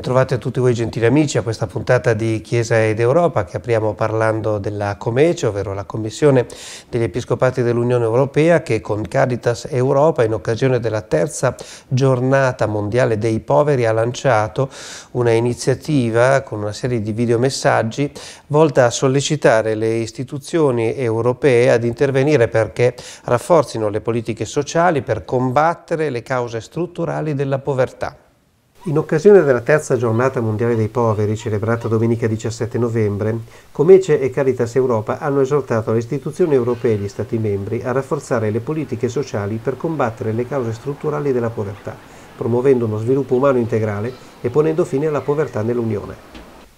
Bentrovati a tutti voi gentili amici a questa puntata di Chiesa ed Europa che apriamo parlando della Comece, ovvero la Commissione degli Episcopati dell'Unione Europea che con Caritas Europa in occasione della terza giornata mondiale dei poveri ha lanciato una iniziativa con una serie di videomessaggi volta a sollecitare le istituzioni europee ad intervenire perché rafforzino le politiche sociali per combattere le cause strutturali della povertà. In occasione della terza giornata mondiale dei poveri, celebrata domenica 17 novembre, Comece e Caritas Europa hanno esortato le istituzioni europee e gli Stati membri a rafforzare le politiche sociali per combattere le cause strutturali della povertà, promuovendo uno sviluppo umano integrale e ponendo fine alla povertà nell'Unione.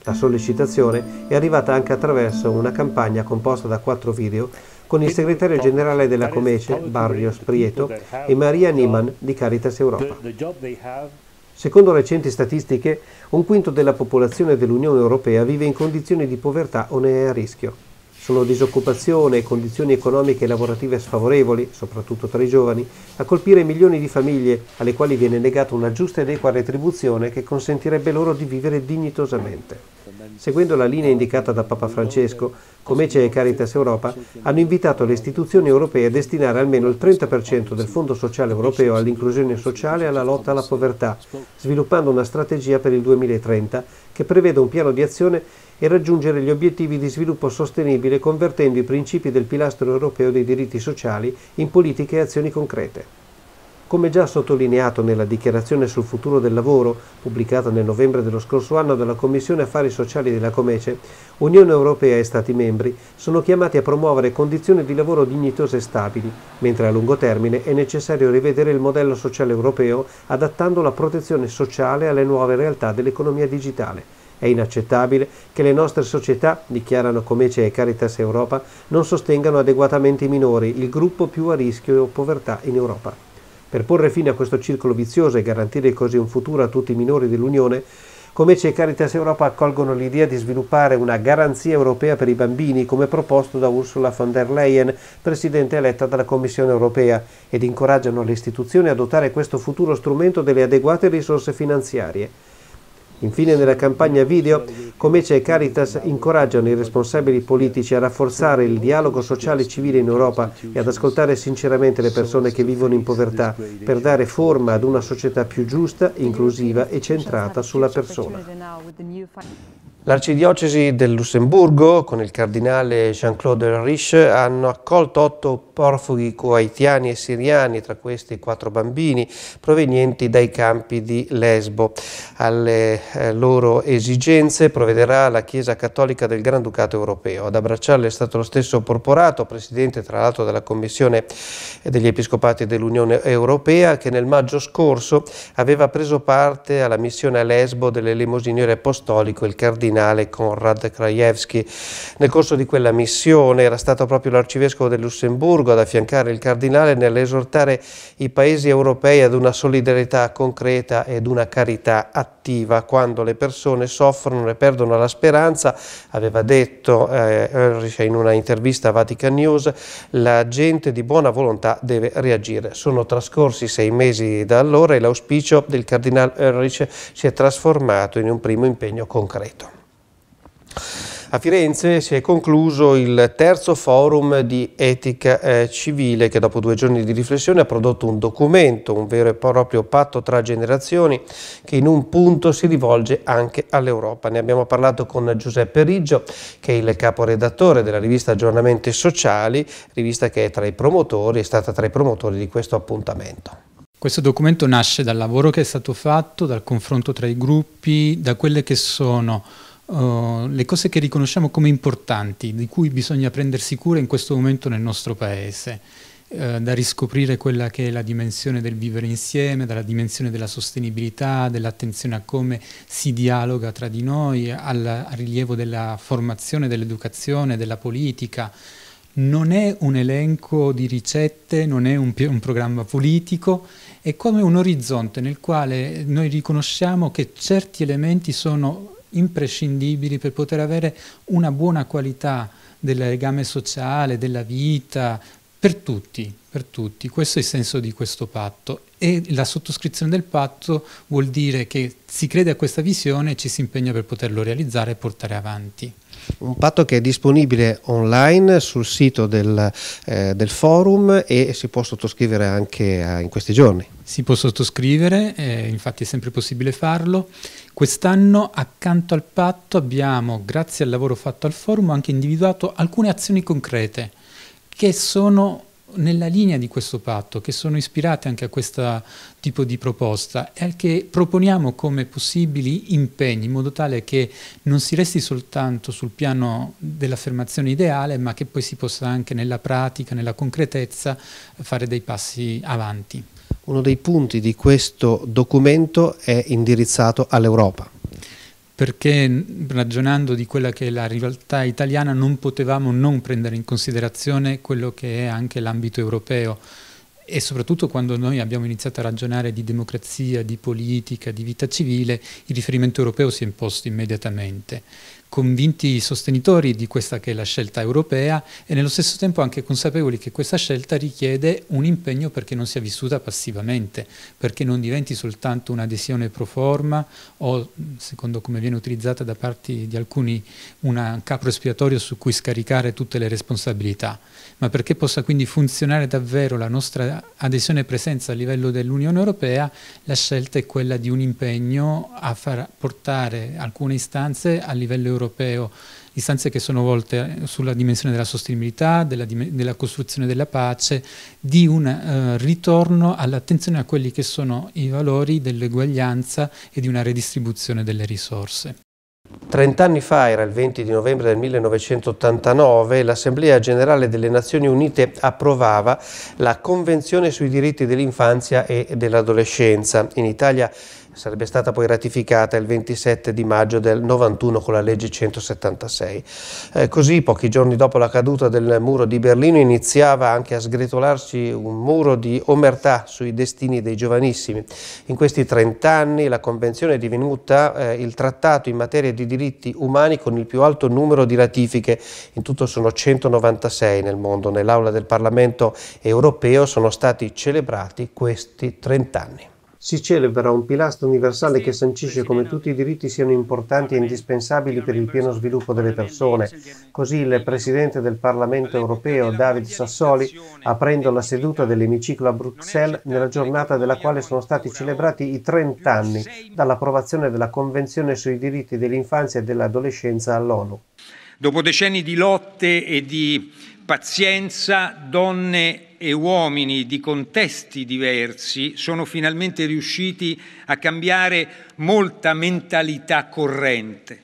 La sollecitazione è arrivata anche attraverso una campagna composta da quattro video con il segretario generale della Comece, Barrios Prieto, e Maria Niemann di Caritas Europa. Secondo recenti statistiche, un quinto della popolazione dell'Unione Europea vive in condizioni di povertà o ne è a rischio. Sono disoccupazione e condizioni economiche e lavorative sfavorevoli, soprattutto tra i giovani, a colpire milioni di famiglie alle quali viene negata una giusta ed equa retribuzione che consentirebbe loro di vivere dignitosamente. Seguendo la linea indicata da Papa Francesco, Comece e Caritas Europa hanno invitato le istituzioni europee a destinare almeno il 30% del Fondo Sociale Europeo all'inclusione sociale e alla lotta alla povertà, sviluppando una strategia per il 2030 che preveda un piano di azione e raggiungere gli obiettivi di sviluppo sostenibile convertendo i principi del pilastro europeo dei diritti sociali in politiche e azioni concrete. Come già sottolineato nella dichiarazione sul futuro del lavoro, pubblicata nel novembre dello scorso anno dalla Commissione Affari Sociali della Comece, Unione Europea e Stati membri sono chiamati a promuovere condizioni di lavoro dignitose e stabili, mentre a lungo termine è necessario rivedere il modello sociale europeo adattando la protezione sociale alle nuove realtà dell'economia digitale. È inaccettabile che le nostre società, dichiarano Comece e Caritas Europa, non sostengano adeguatamente i minori, il gruppo più a rischio povertà in Europa. Per porre fine a questo circolo vizioso e garantire così un futuro a tutti i minori dell'Unione, Comece e Caritas Europa accolgono l'idea di sviluppare una garanzia europea per i bambini, come proposto da Ursula von der Leyen, presidente eletta dalla Commissione europea, ed incoraggiano le istituzioni a dotare questo futuro strumento delle adeguate risorse finanziarie. Infine nella campagna video Comece e Caritas incoraggiano i responsabili politici a rafforzare il dialogo sociale e civile in Europa e ad ascoltare sinceramente le persone che vivono in povertà per dare forma ad una società più giusta, inclusiva e centrata sulla persona. L'arcidiocesi del Lussemburgo, con il cardinale Jean-Claude Ulrich, hanno accolto otto profughi coaitiani e siriani, tra questi quattro bambini, provenienti dai campi di Lesbo. Alle eh, loro esigenze provvederà la Chiesa Cattolica del Granducato Europeo. Ad abbracciarle è stato lo stesso Porporato, presidente tra l'altro della Commissione degli Episcopati dell'Unione Europea, che nel maggio scorso aveva preso parte alla missione a Lesbo dell'elemosiniere apostolico, il cardinale cardinale Konrad Krajewski. Nel corso di quella missione era stato proprio l'arcivescovo del Lussemburgo ad affiancare il cardinale nell'esortare i paesi europei ad una solidarietà concreta ed una carità attiva quando le persone soffrono e perdono la speranza, aveva detto eh, in una intervista a Vatican News, la gente di buona volontà deve reagire. Sono trascorsi sei mesi da allora e l'auspicio del cardinale Ulrich si è trasformato in un primo impegno concreto. A Firenze si è concluso il terzo forum di etica eh, civile che dopo due giorni di riflessione ha prodotto un documento, un vero e proprio patto tra generazioni che in un punto si rivolge anche all'Europa. Ne abbiamo parlato con Giuseppe Riggio che è il caporedattore della rivista Aggiornamenti Sociali, rivista che è tra i promotori, è stata tra i promotori di questo appuntamento. Questo documento nasce dal lavoro che è stato fatto, dal confronto tra i gruppi, da quelle che sono eh, le cose che riconosciamo come importanti, di cui bisogna prendersi cura in questo momento nel nostro paese, uh, da riscoprire quella che è la dimensione del vivere insieme, dalla dimensione della sostenibilità, dell'attenzione a come si dialoga tra di noi, al, al rilievo della formazione, dell'educazione, della politica. Non è un elenco di ricette, non è un, un programma politico, è come un orizzonte nel quale noi riconosciamo che certi elementi sono imprescindibili per poter avere una buona qualità del legame sociale, della vita, per tutti, per tutti. Questo è il senso di questo patto e la sottoscrizione del patto vuol dire che si crede a questa visione e ci si impegna per poterlo realizzare e portare avanti. Un patto che è disponibile online sul sito del, eh, del forum e si può sottoscrivere anche eh, in questi giorni. Si può sottoscrivere, eh, infatti è sempre possibile farlo Quest'anno accanto al patto abbiamo, grazie al lavoro fatto al forum, anche individuato alcune azioni concrete che sono nella linea di questo patto, che sono ispirate anche a questo tipo di proposta e che proponiamo come possibili impegni in modo tale che non si resti soltanto sul piano dell'affermazione ideale, ma che poi si possa anche nella pratica, nella concretezza, fare dei passi avanti. Uno dei punti di questo documento è indirizzato all'Europa. Perché ragionando di quella che è la rivaltà italiana non potevamo non prendere in considerazione quello che è anche l'ambito europeo e soprattutto quando noi abbiamo iniziato a ragionare di democrazia, di politica, di vita civile, il riferimento europeo si è imposto immediatamente convinti sostenitori di questa che è la scelta europea e nello stesso tempo anche consapevoli che questa scelta richiede un impegno perché non sia vissuta passivamente, perché non diventi soltanto un'adesione pro forma o, secondo come viene utilizzata da parte di alcuni, un capro espiatorio su cui scaricare tutte le responsabilità ma perché possa quindi funzionare davvero la nostra adesione e presenza a livello dell'Unione Europea, la scelta è quella di un impegno a far portare alcune istanze a livello europeo, istanze che sono volte sulla dimensione della sostenibilità, della, della costruzione della pace, di un eh, ritorno all'attenzione a quelli che sono i valori dell'eguaglianza e di una redistribuzione delle risorse. Trent'anni fa, era il 20 di novembre del 1989, l'Assemblea generale delle Nazioni Unite approvava la Convenzione sui diritti dell'infanzia e dell'adolescenza. In Italia sarebbe stata poi ratificata il 27 di maggio del 91 con la legge 176. Eh, così pochi giorni dopo la caduta del muro di Berlino iniziava anche a sgretolarsi un muro di omertà sui destini dei giovanissimi. In questi 30 anni la Convenzione è divenuta eh, il trattato in materia di diritti umani con il più alto numero di ratifiche, in tutto sono 196 nel mondo. Nell'aula del Parlamento europeo sono stati celebrati questi 30 anni si celebra un pilastro universale che sancisce come tutti i diritti siano importanti e indispensabili per il pieno sviluppo delle persone. Così il Presidente del Parlamento europeo, David Sassoli, certo aprendo la seduta dell'emiciclo a Bruxelles, certo nella giornata della quale sono stati celebrati i 30 anni dall'approvazione della Convenzione sui diritti dell'infanzia e dell'adolescenza all'ONU. Dopo decenni di lotte e di pazienza, donne e uomini di contesti diversi sono finalmente riusciti a cambiare molta mentalità corrente,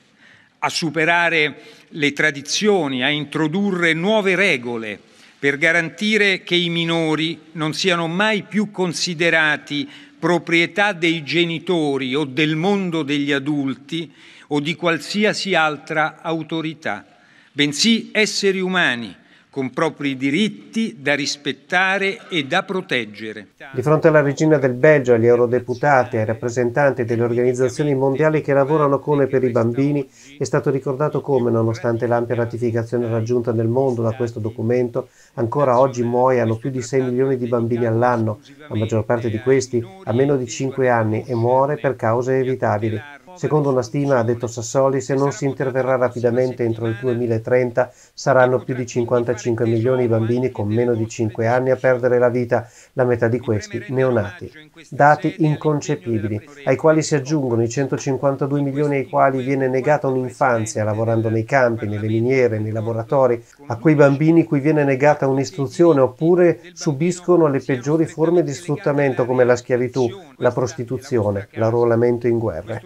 a superare le tradizioni, a introdurre nuove regole per garantire che i minori non siano mai più considerati proprietà dei genitori o del mondo degli adulti o di qualsiasi altra autorità, bensì esseri umani con propri diritti da rispettare e da proteggere. Di fronte alla regina del Belgio, agli eurodeputati, ai rappresentanti delle organizzazioni mondiali che lavorano con e per i bambini, è stato ricordato come, nonostante l'ampia ratificazione raggiunta nel mondo da questo documento, ancora oggi muoiano più di 6 milioni di bambini all'anno, la maggior parte di questi ha meno di 5 anni e muore per cause evitabili. Secondo una stima, ha detto Sassoli, se non si interverrà rapidamente entro il 2030 saranno più di 55 milioni i bambini con meno di 5 anni a perdere la vita, la metà di questi neonati. Dati inconcepibili, ai quali si aggiungono i 152 milioni ai quali viene negata un'infanzia lavorando nei campi, nelle miniere, nei laboratori, a quei bambini cui viene negata un'istruzione oppure subiscono le peggiori forme di sfruttamento come la schiavitù, la prostituzione, l'arruolamento in guerre.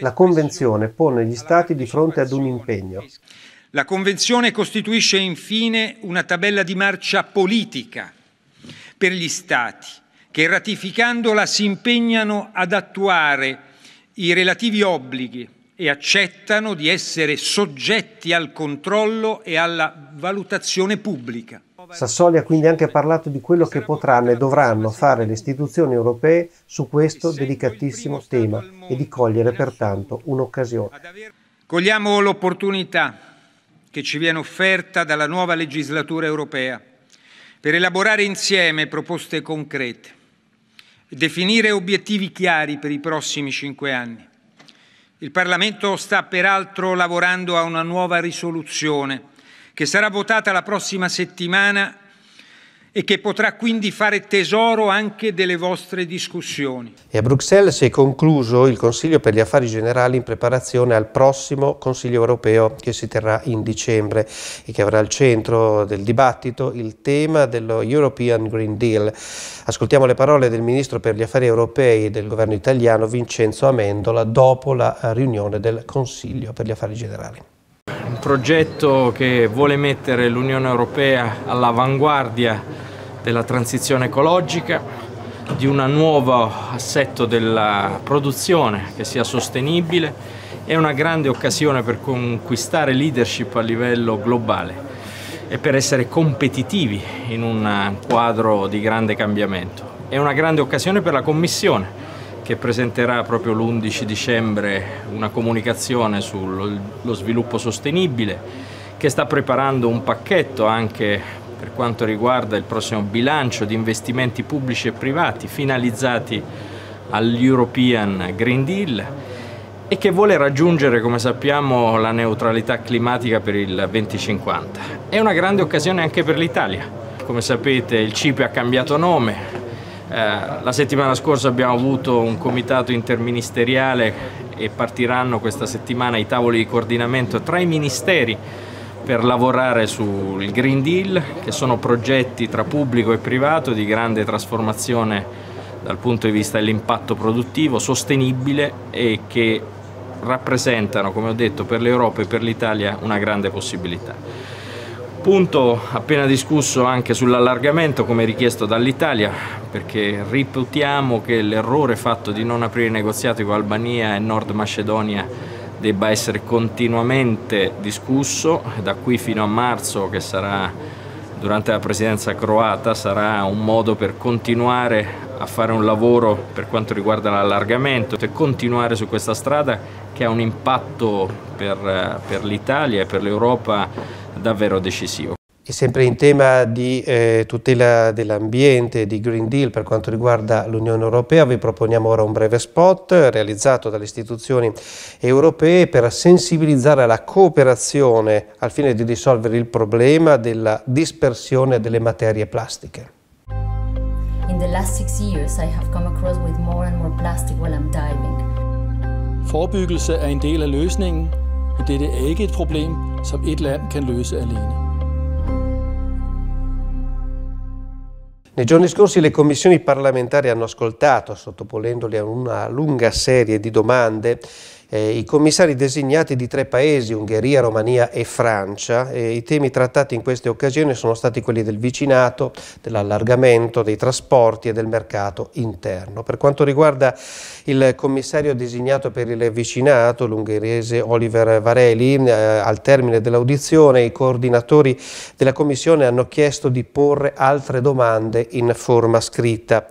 La Convenzione pone gli Stati di fronte ad un impegno. La Convenzione costituisce infine una tabella di marcia politica per gli Stati che ratificandola si impegnano ad attuare i relativi obblighi e accettano di essere soggetti al controllo e alla valutazione pubblica. Sassoli ha quindi anche parlato di quello che potranno e dovranno fare le istituzioni europee su questo delicatissimo tema e di cogliere pertanto un'occasione. Cogliamo l'opportunità che ci viene offerta dalla nuova legislatura europea per elaborare insieme proposte concrete e definire obiettivi chiari per i prossimi cinque anni. Il Parlamento sta peraltro lavorando a una nuova risoluzione che sarà votata la prossima settimana e che potrà quindi fare tesoro anche delle vostre discussioni. E a Bruxelles si è concluso il Consiglio per gli affari generali in preparazione al prossimo Consiglio europeo che si terrà in dicembre e che avrà al centro del dibattito il tema dello European Green Deal. Ascoltiamo le parole del Ministro per gli affari europei del governo italiano Vincenzo Amendola dopo la riunione del Consiglio per gli affari generali progetto che vuole mettere l'Unione Europea all'avanguardia della transizione ecologica, di un nuovo assetto della produzione che sia sostenibile, è una grande occasione per conquistare leadership a livello globale e per essere competitivi in un quadro di grande cambiamento. È una grande occasione per la Commissione che presenterà proprio l'11 dicembre una comunicazione sullo sviluppo sostenibile, che sta preparando un pacchetto anche per quanto riguarda il prossimo bilancio di investimenti pubblici e privati finalizzati all'European Green Deal e che vuole raggiungere, come sappiamo, la neutralità climatica per il 2050. È una grande occasione anche per l'Italia. Come sapete il CIPE ha cambiato nome, eh, la settimana scorsa abbiamo avuto un comitato interministeriale e partiranno questa settimana i tavoli di coordinamento tra i ministeri per lavorare sul Green Deal, che sono progetti tra pubblico e privato di grande trasformazione dal punto di vista dell'impatto produttivo sostenibile e che rappresentano, come ho detto, per l'Europa e per l'Italia una grande possibilità. Punto appena discusso anche sull'allargamento come richiesto dall'Italia, perché riputiamo che l'errore fatto di non aprire negoziati con Albania e Nord Macedonia debba essere continuamente discusso, da qui fino a marzo che sarà durante la presidenza croata sarà un modo per continuare a fare un lavoro per quanto riguarda l'allargamento e continuare su questa strada che ha un impatto per, eh, per l'Italia e per l'Europa davvero decisivo. E sempre in tema di eh, tutela dell'ambiente, di Green Deal per quanto riguarda l'Unione Europea, vi proponiamo ora un breve spot realizzato dalle istituzioni europee per sensibilizzare alla cooperazione al fine di risolvere il problema della dispersione delle materie plastiche. In the last six years I have come across with more and more plastic while I'm diving. Forebyggelse er en del af løsningen, dette er ikke et problem, som et land kan løse alene. Nei giorni scorsi le commissioni parlamentari hanno ascoltato, sottoponendoli a una lunga serie di domande, eh, i commissari designati di tre paesi, Ungheria, Romania e Francia. Eh, I temi trattati in queste occasioni sono stati quelli del vicinato, dell'allargamento, dei trasporti e del mercato interno. Per quanto riguarda il commissario designato per il vicinato, l'ungherese Oliver Vareli, eh, al termine dell'audizione i coordinatori della Commissione hanno chiesto di porre altre domande in forma scritta.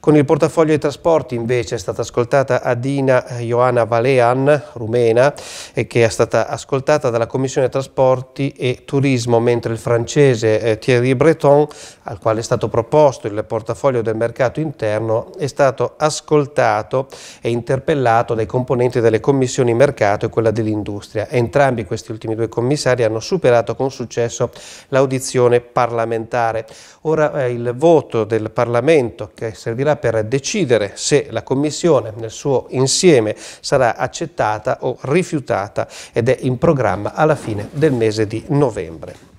Con il portafoglio dei trasporti invece è stata ascoltata Adina Ioana Valean, rumena, eh, che è stata ascoltata dalla Commissione Trasporti e Turismo, mentre il francese eh, Thierry Breton, al quale è stato proposto il portafoglio del mercato interno, è stato ascoltato e interpellato dai componenti delle commissioni mercato e quella dell'industria. Entrambi questi ultimi due commissari hanno superato con successo l'audizione parlamentare. Ora eh, il voto del Parlamento che servirà Camera per decidere se la Commissione nel suo insieme sarà accettata o rifiutata ed è in programma alla fine del mese di novembre.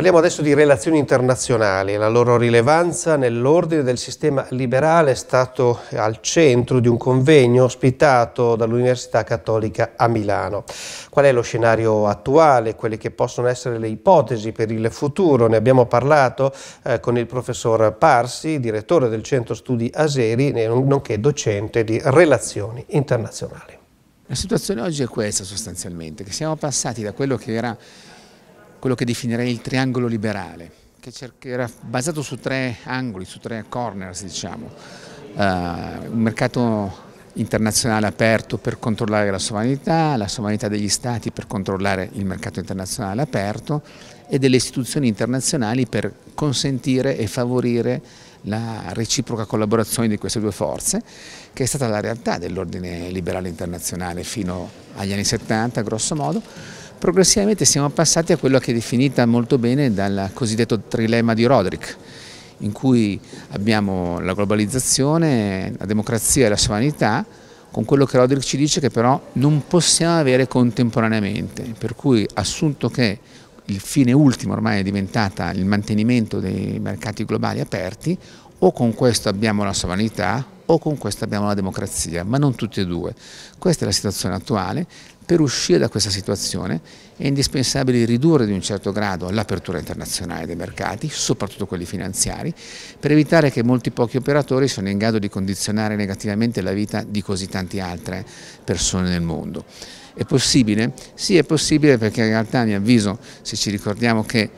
Parliamo adesso di relazioni internazionali, la loro rilevanza nell'ordine del sistema liberale è stato al centro di un convegno ospitato dall'Università Cattolica a Milano. Qual è lo scenario attuale, quelle che possono essere le ipotesi per il futuro? Ne abbiamo parlato eh, con il professor Parsi, direttore del Centro Studi Aseri, nonché docente di relazioni internazionali. La situazione oggi è questa sostanzialmente, che siamo passati da quello che era quello che definirei il triangolo liberale, che era basato su tre angoli, su tre corners diciamo, uh, un mercato internazionale aperto per controllare la sovranità, la sovranità degli stati per controllare il mercato internazionale aperto e delle istituzioni internazionali per consentire e favorire la reciproca collaborazione di queste due forze, che è stata la realtà dell'ordine liberale internazionale fino agli anni 70, grosso modo, Progressivamente siamo passati a quello che è definita molto bene dal cosiddetto trilemma di Roderick, in cui abbiamo la globalizzazione, la democrazia e la sovranità, con quello che Roderick ci dice che però non possiamo avere contemporaneamente, per cui assunto che il fine ultimo ormai è diventata il mantenimento dei mercati globali aperti, o con questo abbiamo la sovranità o con questo abbiamo la democrazia, ma non tutte e due. Questa è la situazione attuale, per uscire da questa situazione è indispensabile ridurre di un certo grado l'apertura internazionale dei mercati, soprattutto quelli finanziari, per evitare che molti pochi operatori siano in grado di condizionare negativamente la vita di così tante altre persone nel mondo. È possibile? Sì, è possibile perché in realtà, a mio avviso, se ci ricordiamo che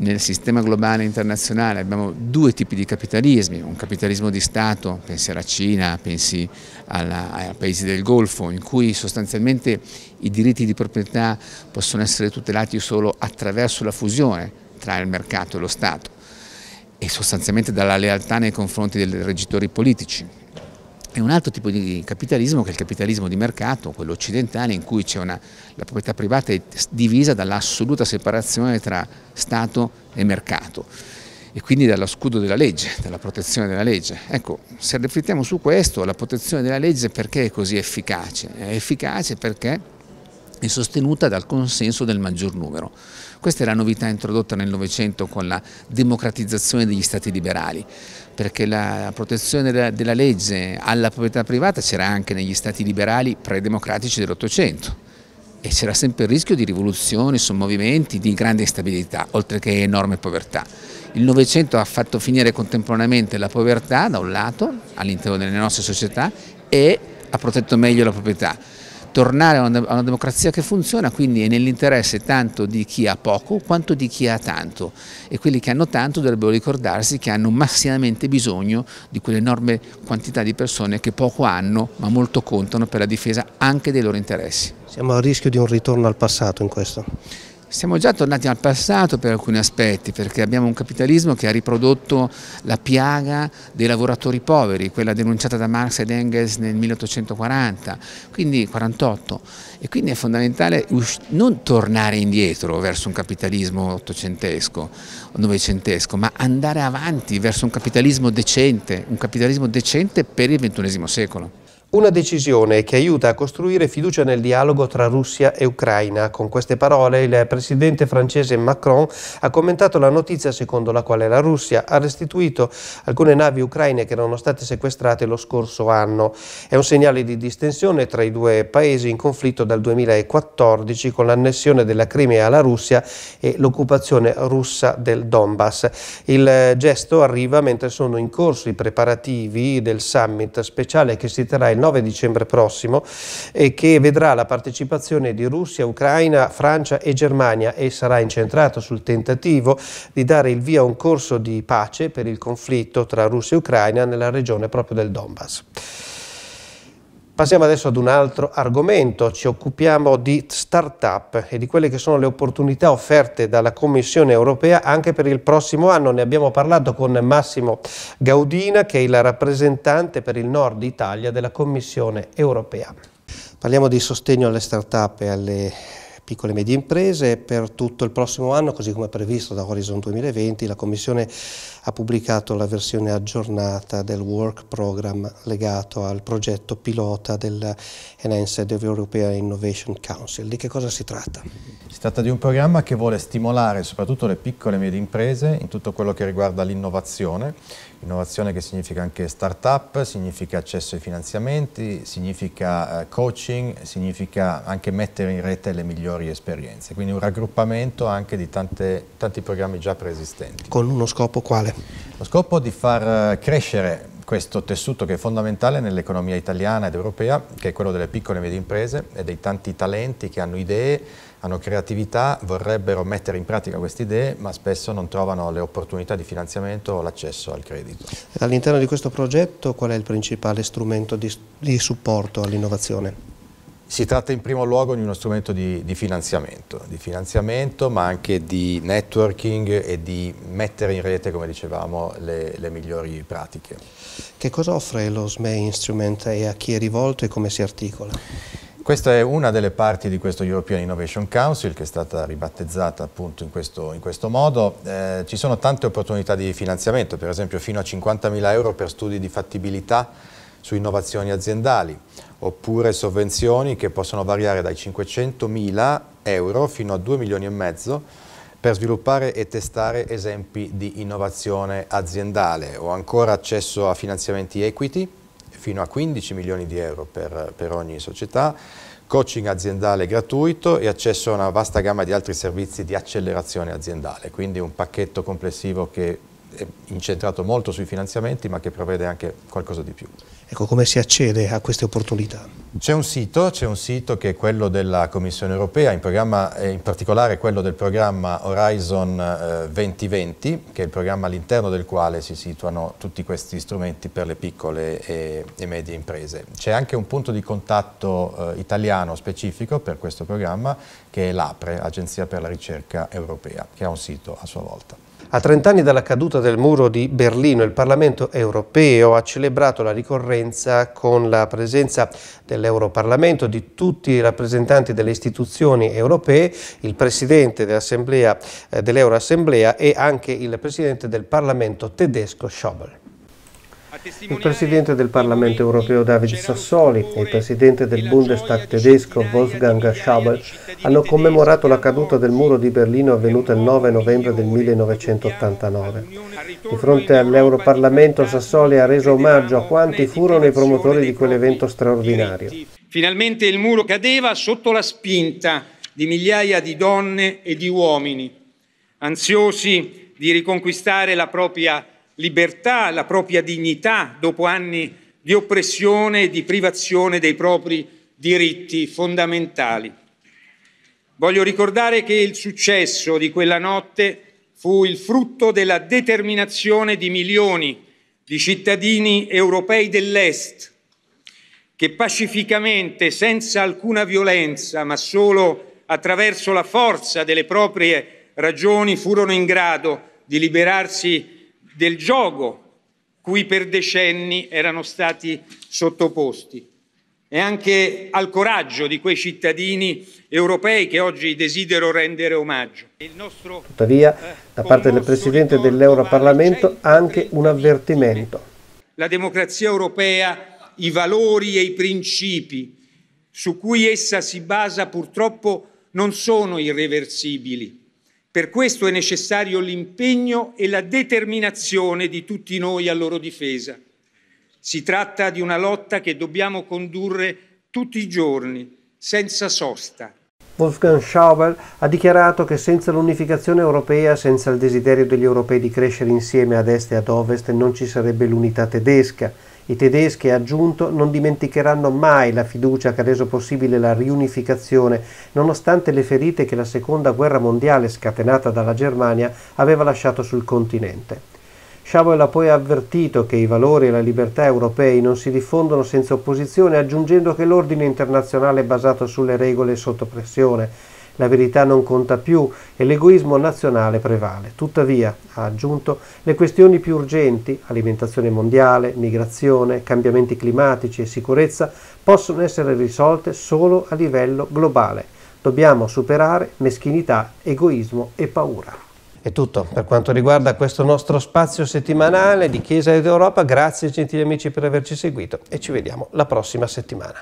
nel sistema globale internazionale abbiamo due tipi di capitalismi, un capitalismo di Stato, pensi alla Cina, pensi alla, ai paesi del Golfo, in cui sostanzialmente i diritti di proprietà possono essere tutelati solo attraverso la fusione tra il mercato e lo Stato e sostanzialmente dalla lealtà nei confronti dei reggitori politici è un altro tipo di capitalismo che è il capitalismo di mercato, quello occidentale, in cui una, la proprietà privata è divisa dall'assoluta separazione tra Stato e mercato e quindi dallo scudo della legge, dalla protezione della legge. Ecco, se riflettiamo su questo, la protezione della legge perché è così efficace? È efficace perché è sostenuta dal consenso del maggior numero. Questa è la novità introdotta nel Novecento con la democratizzazione degli stati liberali, perché la protezione della, della legge alla proprietà privata c'era anche negli stati liberali predemocratici dell'Ottocento e c'era sempre il rischio di rivoluzioni, sommovimenti, di grande instabilità, oltre che enorme povertà. Il Novecento ha fatto finire contemporaneamente la povertà da un lato all'interno delle nostre società e ha protetto meglio la proprietà tornare a una, a una democrazia che funziona, quindi è nell'interesse tanto di chi ha poco quanto di chi ha tanto e quelli che hanno tanto dovrebbero ricordarsi che hanno massimamente bisogno di quell'enorme quantità di persone che poco hanno ma molto contano per la difesa anche dei loro interessi. Siamo a rischio di un ritorno al passato in questo? Siamo già tornati al passato per alcuni aspetti, perché abbiamo un capitalismo che ha riprodotto la piaga dei lavoratori poveri, quella denunciata da Marx ed Engels nel 1840, quindi 48. E quindi è fondamentale non tornare indietro verso un capitalismo ottocentesco o novecentesco, ma andare avanti verso un capitalismo decente, un capitalismo decente per il XXI secolo. Una decisione che aiuta a costruire fiducia nel dialogo tra Russia e Ucraina. Con queste parole il presidente francese Macron ha commentato la notizia secondo la quale la Russia ha restituito alcune navi ucraine che erano state sequestrate lo scorso anno. È un segnale di distensione tra i due paesi in conflitto dal 2014 con l'annessione della Crimea alla Russia e l'occupazione russa del Donbass. Il gesto arriva mentre sono in corso i preparativi del summit speciale che si terrà in 9 dicembre prossimo e che vedrà la partecipazione di Russia, Ucraina, Francia e Germania e sarà incentrato sul tentativo di dare il via a un corso di pace per il conflitto tra Russia e Ucraina nella regione proprio del Donbass. Passiamo adesso ad un altro argomento, ci occupiamo di start-up e di quelle che sono le opportunità offerte dalla Commissione europea anche per il prossimo anno. Ne abbiamo parlato con Massimo Gaudina che è il rappresentante per il nord Italia della Commissione europea. Parliamo di sostegno alle start-up e alle piccole e medie imprese. Per tutto il prossimo anno, così come previsto da Horizon 2020, la Commissione ha pubblicato la versione aggiornata del Work Program legato al progetto pilota del Enhanced European Innovation Council. Di che cosa si tratta? Si tratta di un programma che vuole stimolare soprattutto le piccole e medie imprese in tutto quello che riguarda l'innovazione, innovazione che significa anche start-up, significa accesso ai finanziamenti, significa eh, coaching, significa anche mettere in rete le migliori storie esperienze, quindi un raggruppamento anche di tante, tanti programmi già preesistenti. Con uno scopo quale? Lo scopo di far eh, crescere questo tessuto che è fondamentale nell'economia italiana ed europea, che è quello delle piccole e medie imprese e dei tanti talenti che hanno idee, hanno creatività, vorrebbero mettere in pratica queste idee, ma spesso non trovano le opportunità di finanziamento o l'accesso al credito. All'interno di questo progetto qual è il principale strumento di, di supporto all'innovazione? Si tratta in primo luogo di uno strumento di, di, finanziamento, di finanziamento ma anche di networking e di mettere in rete, come dicevamo, le, le migliori pratiche. Che cosa offre lo SME Instrument e a chi è rivolto e come si articola? Questa è una delle parti di questo European Innovation Council che è stata ribattezzata appunto in questo, in questo modo. Eh, ci sono tante opportunità di finanziamento, per esempio fino a 50.000 euro per studi di fattibilità su innovazioni aziendali oppure sovvenzioni che possono variare dai 500.000 euro fino a 2 milioni e mezzo per sviluppare e testare esempi di innovazione aziendale o ancora accesso a finanziamenti equity fino a 15 milioni di euro per, per ogni società, coaching aziendale gratuito e accesso a una vasta gamma di altri servizi di accelerazione aziendale, quindi un pacchetto complessivo che incentrato molto sui finanziamenti ma che prevede anche qualcosa di più. Ecco, come si accede a queste opportunità? C'è un, un sito, che è quello della Commissione europea, in, eh, in particolare quello del programma Horizon 2020, eh, che è il programma all'interno del quale si situano tutti questi strumenti per le piccole e, e medie imprese. C'è anche un punto di contatto eh, italiano specifico per questo programma, che è l'APRE, Agenzia per la Ricerca Europea, che ha un sito a sua volta. A trent'anni dalla caduta del muro di Berlino, il Parlamento europeo ha celebrato la ricorrenza con la presenza dell'Europarlamento, di tutti i rappresentanti delle istituzioni europee, il Presidente eh, dell'Euroassemblea dell e anche il Presidente del Parlamento tedesco Schäuble. Il presidente del Parlamento europeo David Sassoli e il presidente del Bundestag tedesco Wolfgang Schäuble hanno commemorato la caduta del muro di Berlino avvenuta il 9 novembre del 1989. Di fronte all'Europarlamento Sassoli ha reso omaggio a quanti furono i promotori di quell'evento straordinario. Finalmente il muro cadeva sotto la spinta di migliaia di donne e di uomini, ansiosi di riconquistare la propria libertà, la propria dignità dopo anni di oppressione e di privazione dei propri diritti fondamentali. Voglio ricordare che il successo di quella notte fu il frutto della determinazione di milioni di cittadini europei dell'Est che pacificamente, senza alcuna violenza, ma solo attraverso la forza delle proprie ragioni, furono in grado di liberarsi del gioco cui per decenni erano stati sottoposti e anche al coraggio di quei cittadini europei che oggi desidero rendere omaggio. Nostro, Tuttavia, eh, da parte del Presidente dell'Europarlamento anche un avvertimento. La democrazia europea, i valori e i principi su cui essa si basa purtroppo non sono irreversibili per questo è necessario l'impegno e la determinazione di tutti noi a loro difesa. Si tratta di una lotta che dobbiamo condurre tutti i giorni, senza sosta. Wolfgang Schauble ha dichiarato che senza l'unificazione europea, senza il desiderio degli europei di crescere insieme ad est e ad ovest, non ci sarebbe l'unità tedesca i tedeschi, ha aggiunto, non dimenticheranno mai la fiducia che ha reso possibile la riunificazione, nonostante le ferite che la seconda guerra mondiale scatenata dalla Germania aveva lasciato sul continente. Schaboel ha poi avvertito che i valori e la libertà europei non si diffondono senza opposizione, aggiungendo che l'ordine internazionale è basato sulle regole sotto pressione, la verità non conta più e l'egoismo nazionale prevale. Tuttavia, ha aggiunto, le questioni più urgenti, alimentazione mondiale, migrazione, cambiamenti climatici e sicurezza, possono essere risolte solo a livello globale. Dobbiamo superare meschinità, egoismo e paura. È tutto per quanto riguarda questo nostro spazio settimanale di Chiesa ed Europa. Grazie gentili amici per averci seguito e ci vediamo la prossima settimana.